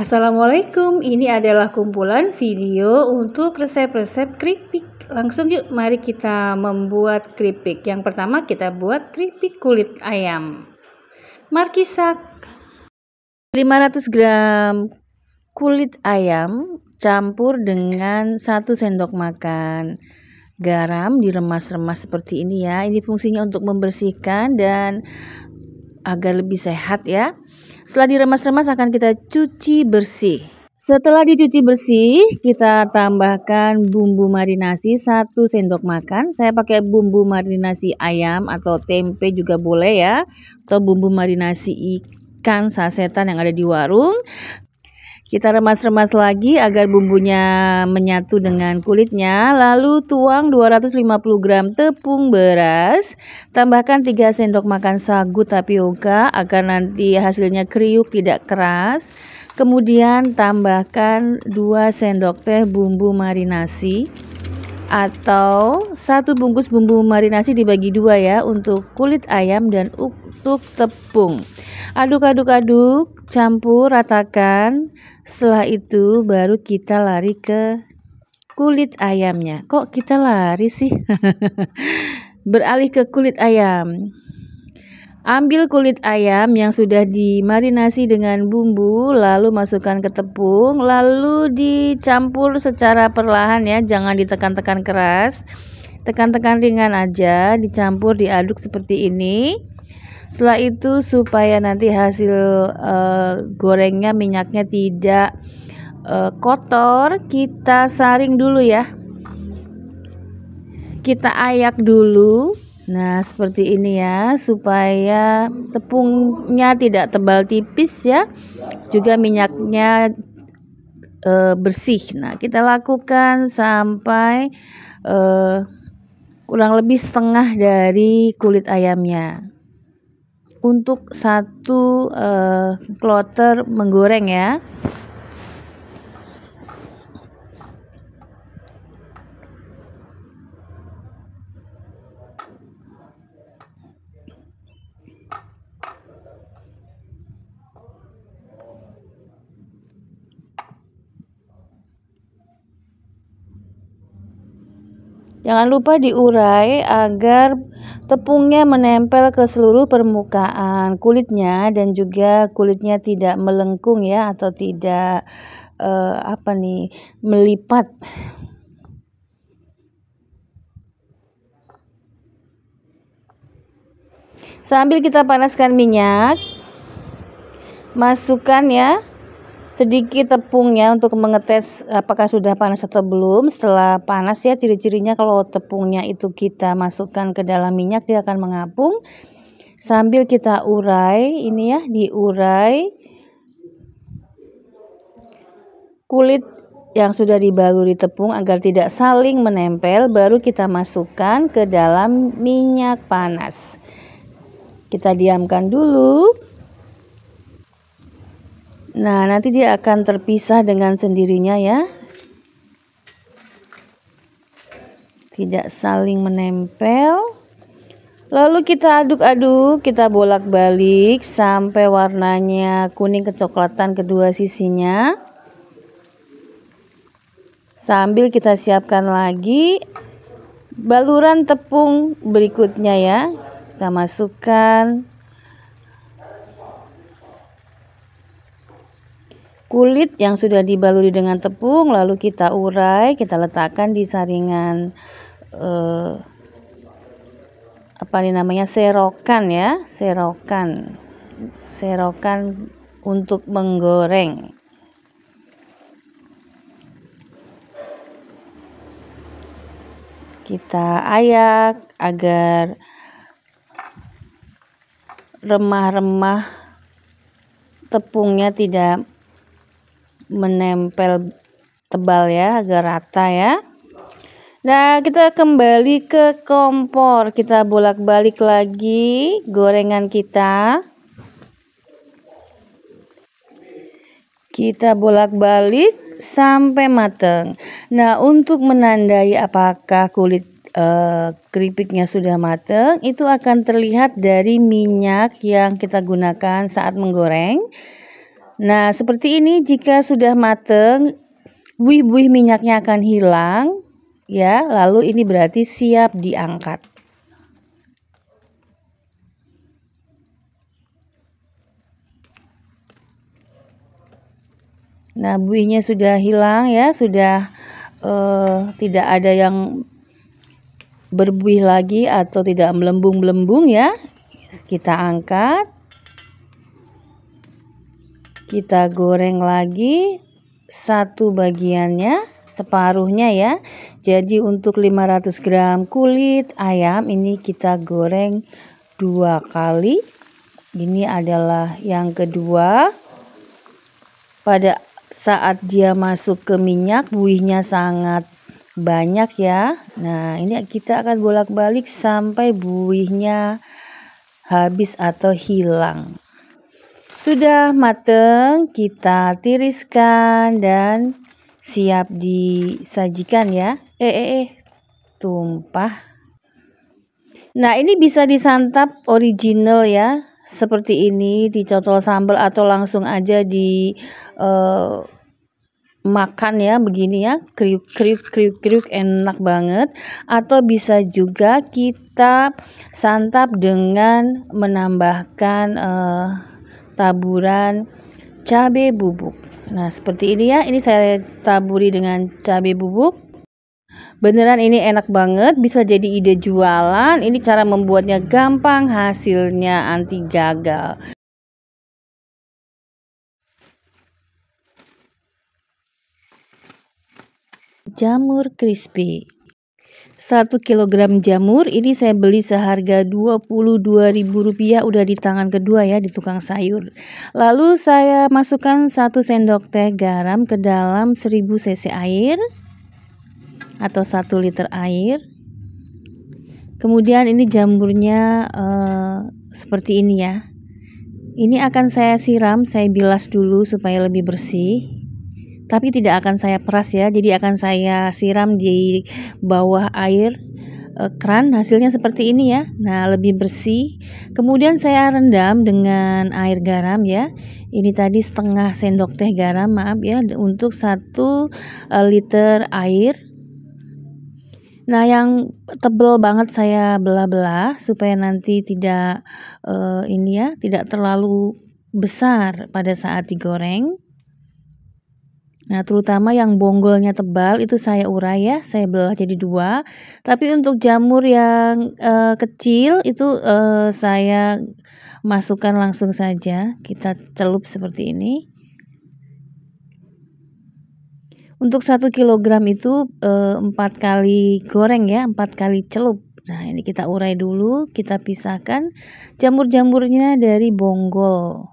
Assalamualaikum, ini adalah kumpulan video untuk resep-resep keripik. Langsung yuk, mari kita membuat keripik. Yang pertama kita buat keripik kulit ayam. Markisa, 500 gram kulit ayam campur dengan 1 sendok makan garam diremas-remas seperti ini ya. Ini fungsinya untuk membersihkan dan agar lebih sehat ya. Setelah diremas-remas akan kita cuci bersih. Setelah dicuci bersih, kita tambahkan bumbu marinasi 1 sendok makan. Saya pakai bumbu marinasi ayam atau tempe juga boleh ya. Atau bumbu marinasi ikan sasetan yang ada di warung. Kita remas-remas lagi agar bumbunya menyatu dengan kulitnya. Lalu tuang 250 gram tepung beras. Tambahkan 3 sendok makan sagu tapioka agar nanti hasilnya kriuk tidak keras. Kemudian tambahkan 2 sendok teh bumbu marinasi atau satu bungkus bumbu marinasi dibagi dua ya untuk kulit ayam dan untuk tepung. Aduk-aduk-aduk, campur, ratakan. Setelah itu baru kita lari ke kulit ayamnya. Kok kita lari sih? Beralih ke kulit ayam. Ambil kulit ayam yang sudah dimarinasi dengan bumbu, lalu masukkan ke tepung, lalu dicampur secara perlahan ya, jangan ditekan-tekan keras. Tekan-tekan ringan aja, dicampur, diaduk seperti ini. Setelah itu supaya nanti hasil uh, gorengnya minyaknya tidak uh, kotor, kita saring dulu ya. Kita ayak dulu. Nah, seperti ini ya, supaya tepungnya tidak tebal tipis ya. Juga minyaknya e, bersih. Nah, kita lakukan sampai e, kurang lebih setengah dari kulit ayamnya untuk satu uh, kloter menggoreng ya. Jangan lupa diurai agar Tepungnya menempel ke seluruh permukaan kulitnya dan juga kulitnya tidak melengkung ya atau tidak uh, apa nih melipat. Sambil kita panaskan minyak, masukkan ya sedikit tepungnya untuk mengetes apakah sudah panas atau belum. Setelah panas ya ciri-cirinya kalau tepungnya itu kita masukkan ke dalam minyak dia akan mengapung. Sambil kita urai ini ya, diurai kulit yang sudah dibaluri tepung agar tidak saling menempel baru kita masukkan ke dalam minyak panas. Kita diamkan dulu. Nah, nanti dia akan terpisah dengan sendirinya ya. Tidak saling menempel. Lalu kita aduk-aduk, kita bolak-balik sampai warnanya kuning kecoklatan kedua sisinya. Sambil kita siapkan lagi baluran tepung berikutnya ya. Kita masukkan Kulit yang sudah dibaluri dengan tepung lalu kita urai, kita letakkan di saringan eh, apa ini namanya serokan ya, serokan. Serokan untuk menggoreng. Kita ayak agar remah-remah tepungnya tidak menempel tebal ya agar rata ya. Nah, kita kembali ke kompor. Kita bolak-balik lagi gorengan kita. Kita bolak-balik sampai mateng. Nah, untuk menandai apakah kulit eh, keripiknya sudah mateng, itu akan terlihat dari minyak yang kita gunakan saat menggoreng. Nah, seperti ini jika sudah mateng, buih-buih minyaknya akan hilang ya. Lalu ini berarti siap diangkat. Nah, buihnya sudah hilang ya, sudah eh, tidak ada yang berbuih lagi atau tidak melembung-melembung ya. Kita angkat. Kita goreng lagi satu bagiannya separuhnya ya. Jadi untuk 500 gram kulit ayam ini kita goreng dua kali. Ini adalah yang kedua. Pada saat dia masuk ke minyak buihnya sangat banyak ya. Nah, ini kita akan bolak-balik sampai buihnya habis atau hilang. Sudah mateng, kita tiriskan dan siap disajikan ya. Eh, eh, eh, tumpah. Nah, ini bisa disantap original ya, seperti ini dicocol sambal atau langsung aja di uh, makan ya begini ya kriuk kriuk kriuk kriuk enak banget atau bisa juga kita santap dengan menambahkan uh, taburan cabai bubuk. Nah, seperti ini ya. Ini saya taburi dengan cabai bubuk. Beneran ini enak banget, bisa jadi ide jualan. Ini cara membuatnya gampang, hasilnya anti gagal. Jamur crispy 1 kg jamur ini saya beli seharga Rp22.000 udah di tangan kedua ya di tukang sayur. Lalu saya masukkan 1 sendok teh garam ke dalam 1000 cc air atau 1 liter air. Kemudian ini jamurnya eh, seperti ini ya. Ini akan saya siram, saya bilas dulu supaya lebih bersih tapi tidak akan saya peras ya jadi akan saya siram di bawah air e, keran hasilnya seperti ini ya nah lebih bersih kemudian saya rendam dengan air garam ya ini tadi setengah sendok teh garam maaf ya untuk satu eh, liter air Nah, yang tebel banget saya belah-belah supaya nanti tidak eh, ini ya, tidak terlalu besar pada saat digoreng. Nah, terutama yang bonggolnya tebal itu saya urai ya, saya belah jadi dua. Tapi untuk jamur yang e, kecil itu e, saya masukkan langsung saja. Kita celup seperti ini. Untuk satu kilogram itu eh, empat kali goreng ya, empat kali celup. Nah, ini kita urai dulu, kita pisahkan jamur-jamurnya dari bonggol.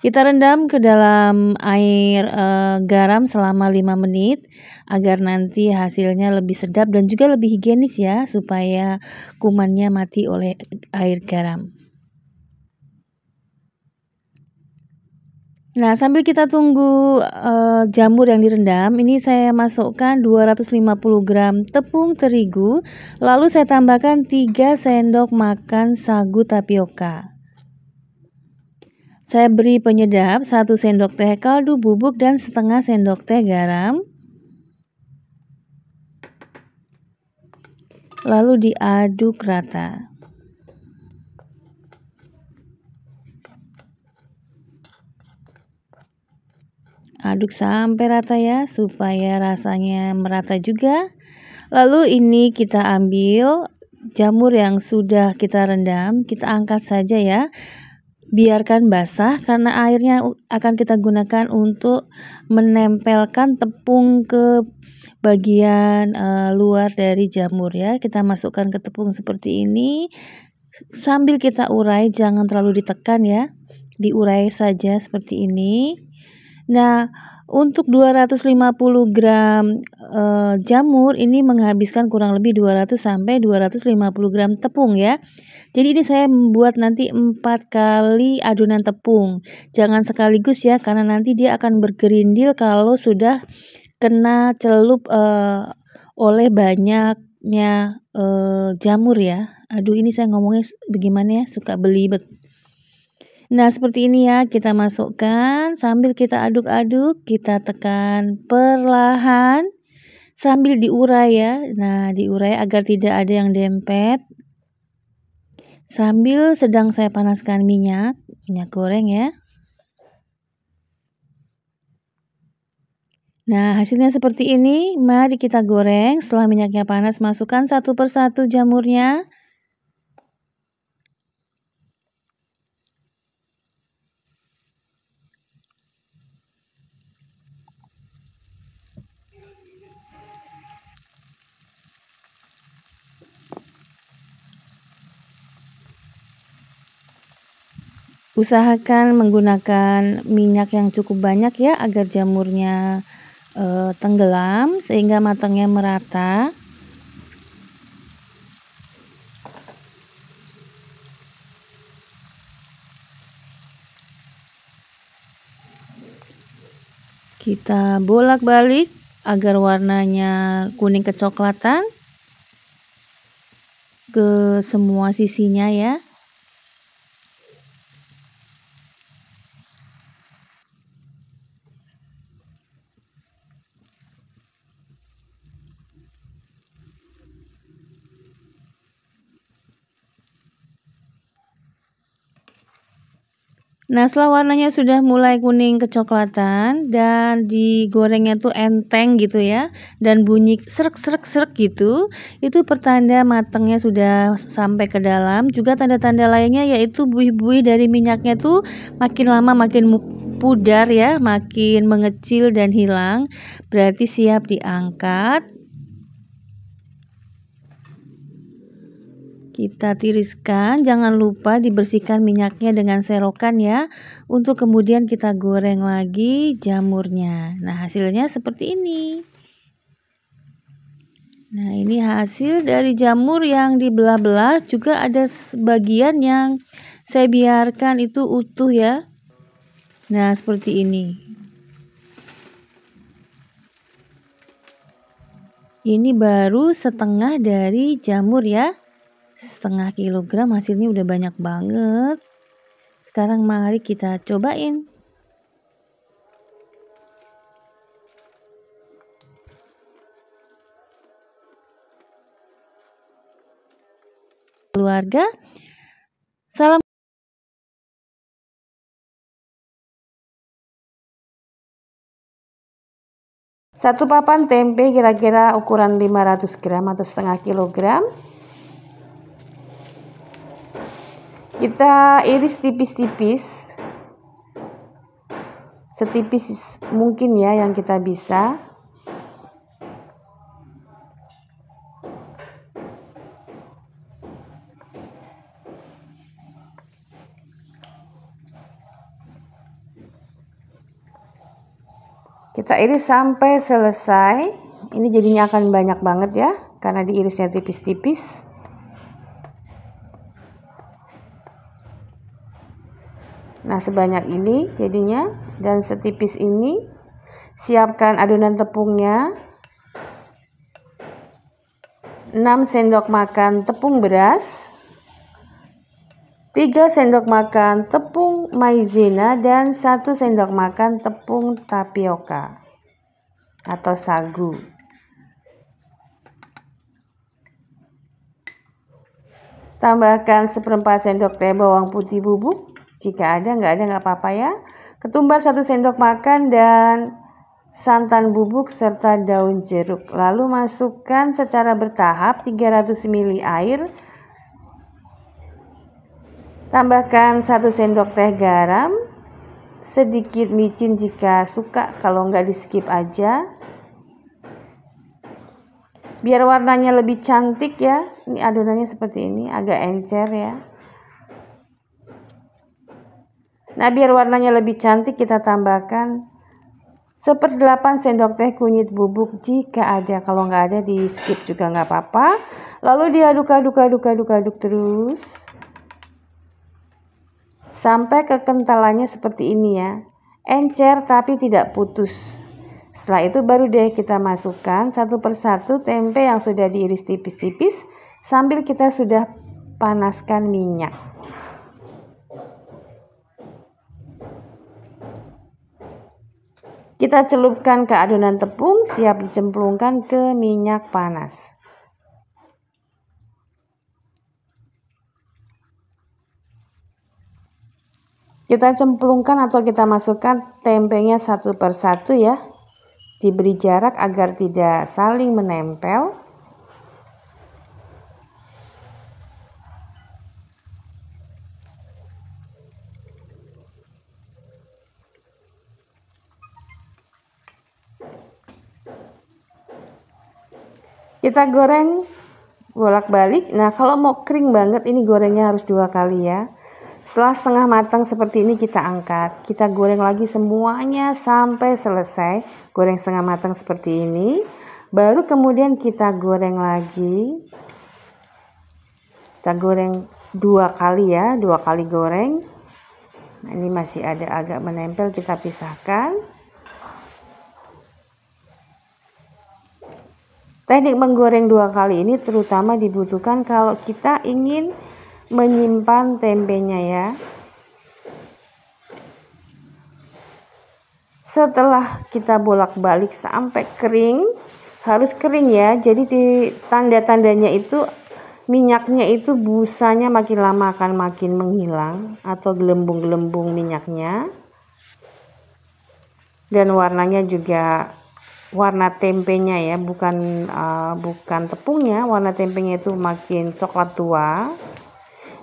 Kita rendam ke dalam air e, garam selama 5 menit agar nanti hasilnya lebih sedap dan juga lebih higienis ya supaya kumannya mati oleh air garam. Nah, sambil kita tunggu uh, jamur yang direndam, ini saya masukkan 250 gram tepung terigu, lalu saya tambahkan 3 sendok makan sagu tapioka. Saya beri penyedap 1 sendok teh kaldu bubuk dan setengah sendok teh garam. Lalu diaduk rata. Aduk sampai rata ya supaya rasanya merata juga. Lalu ini kita ambil jamur yang sudah kita rendam, kita angkat saja ya biarkan basah karena airnya akan kita gunakan untuk menempelkan tepung ke bagian uh, luar dari jamur ya. Kita masukkan ke tepung seperti ini sambil kita urai jangan terlalu ditekan ya. Diurai saja seperti ini. Nah, untuk 250 gram e, jamur ini menghabiskan kurang lebih 200 sampai 250 gram tepung ya. Jadi ini saya membuat nanti 4 kali adonan tepung. Jangan sekaligus ya karena nanti dia akan bergerindil kalau sudah kena celup uh, oleh banyaknya uh, jamur ya. Aduh ini saya ngomongnya bagaimana ya suka belibet. Nah, seperti ini ya, kita masukkan sambil kita aduk-aduk, kita tekan perlahan sambil diurai ya. Nah, diurai agar tidak ada yang dempet. Sambil sedang saya panaskan minyak, minyak goreng ya. Nah, hasilnya seperti ini. Mari kita goreng. Setelah minyaknya panas, masukkan satu persatu jamurnya. usahakan menggunakan minyak yang cukup banyak ya agar jamurnya e, tenggelam sehingga matangnya merata. Kita bolak-balik agar warnanya kuning kecoklatan ke semua sisinya ya. Nah, setelah warnanya sudah mulai kuning kecoklatan dan digorengnya tuh enteng gitu ya dan bunyi serak-serak-serak gitu, itu pertanda matangnya sudah sampai ke dalam. Juga tanda-tanda lainnya yaitu buih-buih dari minyaknya tuh makin lama makin pudar ya, makin mengecil dan hilang. Berarti siap diangkat kita tiriskan, jangan lupa dibersihkan minyaknya dengan serokan ya, untuk kemudian kita goreng lagi jamurnya. Nah, hasilnya seperti ini. Nah, ini hasil dari jamur yang dibelah-belah, juga ada sebagian yang saya biarkan itu utuh ya. Nah, seperti ini. Ini baru setengah dari jamur ya setengah kilogram hasilnya udah banyak banget sekarang mari kita cobain keluarga salam Satu papan tempe kira-kira ukuran 500 gram atau setengah kilogram kita iris tipis-tipis setipis mungkin ya yang kita bisa kita iris sampai selesai ini jadinya akan banyak banget ya karena diirisnya tipis-tipis Nah sebanyak ini jadinya dan setipis ini siapkan adonan tepungnya 6 sendok makan tepung beras 3 sendok makan tepung maizena dan 1 sendok makan tepung tapioka atau sagu. Tambahkan seperempat sendok teh bawang putih bubuk jika ada, nggak ada, nggak apa-apa ya. Ketumbar satu sendok makan dan santan bubuk serta daun jeruk. Lalu masukkan secara bertahap 300 ml air. Tambahkan satu sendok teh garam, sedikit micin jika suka, kalau nggak di skip aja. Biar warnanya lebih cantik ya. Ini adonannya seperti ini, agak encer ya. Nah, biar warnanya lebih cantik kita tambahkan 8 sendok teh kunyit bubuk jika ada. Kalau nggak ada di skip juga nggak apa-apa. Lalu diaduk-aduk aduk-aduk aduk terus. Sampai kekentalannya seperti ini ya. Encer tapi tidak putus. Setelah itu baru deh kita masukkan satu persatu tempe yang sudah diiris tipis-tipis sambil kita sudah panaskan minyak. Kita celupkan ke adonan tepung, siap dicemplungkan ke minyak panas. Kita cemplungkan atau kita masukkan tempenya satu persatu ya. Diberi jarak agar tidak saling menempel. Kita goreng bolak-balik. Nah, kalau mau kering banget ini gorengnya harus dua kali ya. Setelah setengah matang seperti ini kita angkat. Kita goreng lagi semuanya sampai selesai. Goreng setengah matang seperti ini. Baru kemudian kita goreng lagi. Kita goreng dua kali ya, dua kali goreng. Nah, ini masih ada agak menempel kita pisahkan. Teknik menggoreng dua kali ini terutama dibutuhkan kalau kita ingin menyimpan tempenya ya. Setelah kita bolak-balik sampai kering, harus kering ya. Jadi di tanda-tandanya itu minyaknya itu busanya makin lama akan makin menghilang atau gelembung-gelembung minyaknya. Dan warnanya juga warna tempenya ya bukan uh, bukan tepungnya warna tempenya itu makin coklat tua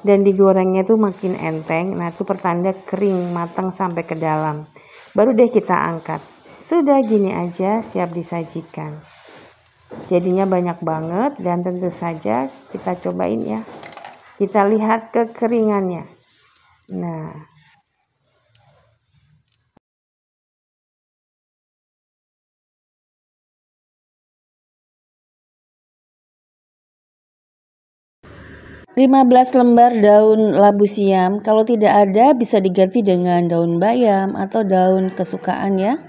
dan digorengnya itu makin enteng nah itu pertanda kering matang sampai ke dalam baru deh kita angkat sudah gini aja siap disajikan jadinya banyak banget dan tentu saja kita cobain ya kita lihat kekeringannya nah 15 lembar daun labu siam, kalau tidak ada bisa diganti dengan daun bayam atau daun kesukaan ya.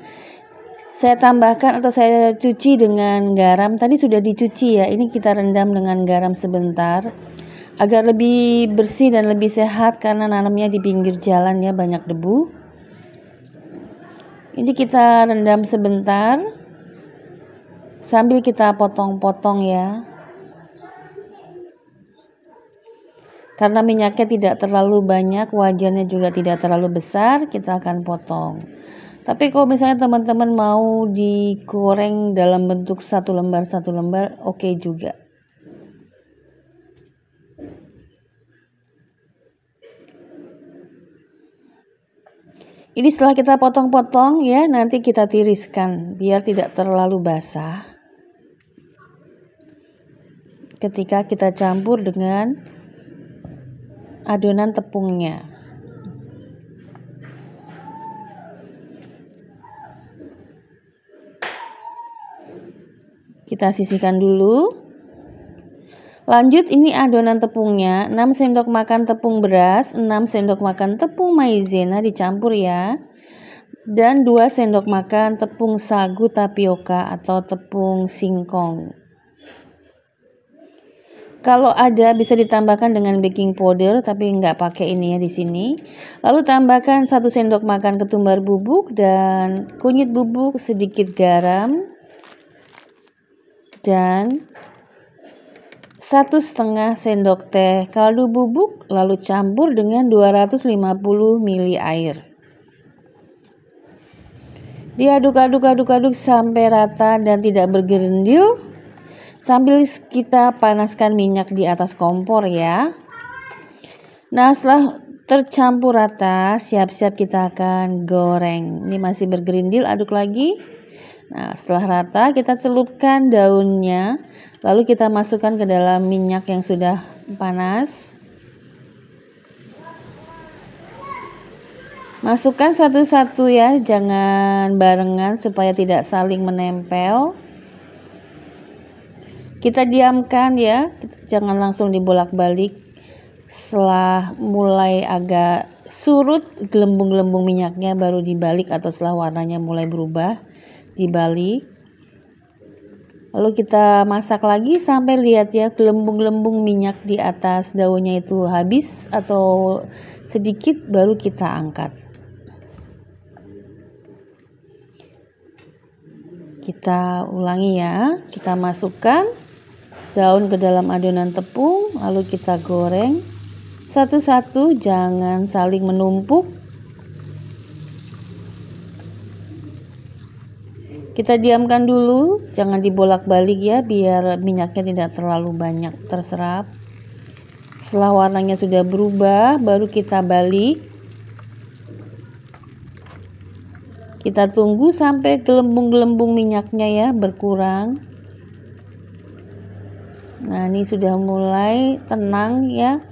Saya tambahkan atau saya cuci dengan garam. Tadi sudah dicuci ya. Ini kita rendam dengan garam sebentar agar lebih bersih dan lebih sehat karena nanamnya di pinggir jalan ya banyak debu. Ini kita rendam sebentar sambil kita potong-potong ya. Karena minyaknya tidak terlalu banyak, wajannya juga tidak terlalu besar, kita akan potong. Tapi kalau misalnya teman-teman mau digoreng dalam bentuk satu lembar satu lembar, oke okay juga. Ini setelah kita potong-potong ya, nanti kita tiriskan biar tidak terlalu basah. Ketika kita campur dengan adonan tepungnya. Kita sisihkan dulu. Lanjut ini adonan tepungnya, 6 sendok makan tepung beras, 6 sendok makan tepung maizena dicampur ya. Dan 2 sendok makan tepung sagu tapioka atau tepung singkong. Kalau ada bisa ditambahkan dengan baking powder tapi nggak pakai ini ya di sini. Lalu tambahkan satu sendok makan ketumbar bubuk dan kunyit bubuk, sedikit garam dan satu setengah sendok teh kaldu bubuk lalu campur dengan 250 ml air. Diaduk-aduk-aduk-aduk sampai rata dan tidak bergerendil sambil kita panaskan minyak di atas kompor ya. Nah setelah tercampur rata siap-siap kita akan goreng. Ini masih bergerindil aduk lagi. Nah setelah rata kita celupkan daunnya lalu kita masukkan ke dalam minyak yang sudah panas. Masukkan satu-satu ya, jangan barengan supaya tidak saling menempel kita diamkan ya jangan langsung dibolak-balik setelah mulai agak surut gelembung-gelembung minyaknya baru dibalik atau setelah warnanya mulai berubah dibalik lalu kita masak lagi sampai lihat ya gelembung-gelembung minyak di atas daunnya itu habis atau sedikit baru kita angkat kita ulangi ya kita masukkan daun ke dalam adonan tepung, lalu kita goreng satu-satu, jangan saling menumpuk. Kita diamkan dulu, jangan dibolak-balik ya, biar minyaknya tidak terlalu banyak terserap. Setelah warnanya sudah berubah, baru kita balik. Kita tunggu sampai gelembung-gelembung minyaknya ya berkurang nah ini sudah mulai tenang ya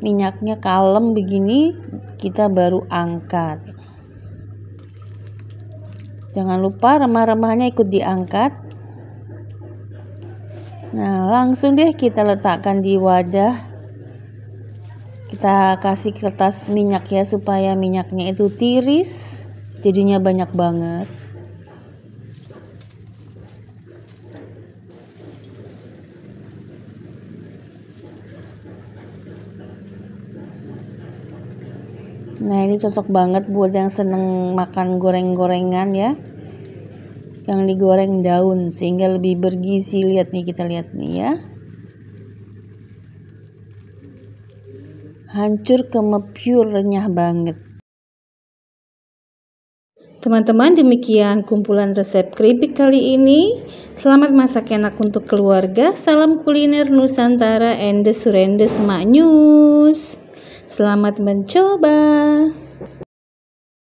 minyaknya kalem begini kita baru angkat jangan lupa remah-remahnya ikut diangkat nah langsung deh kita letakkan di wadah kita kasih kertas minyak ya supaya minyaknya itu tiris jadinya banyak banget Nah ini cocok banget buat yang seneng makan goreng-gorengan ya Yang digoreng daun sehingga lebih bergizi Lihat nih kita lihat nih ya Hancur kemepiur renyah banget Teman-teman demikian kumpulan resep keripik kali ini. Selamat masak enak untuk keluarga. Salam kuliner Nusantara and the Surrender Semak News. Selamat mencoba!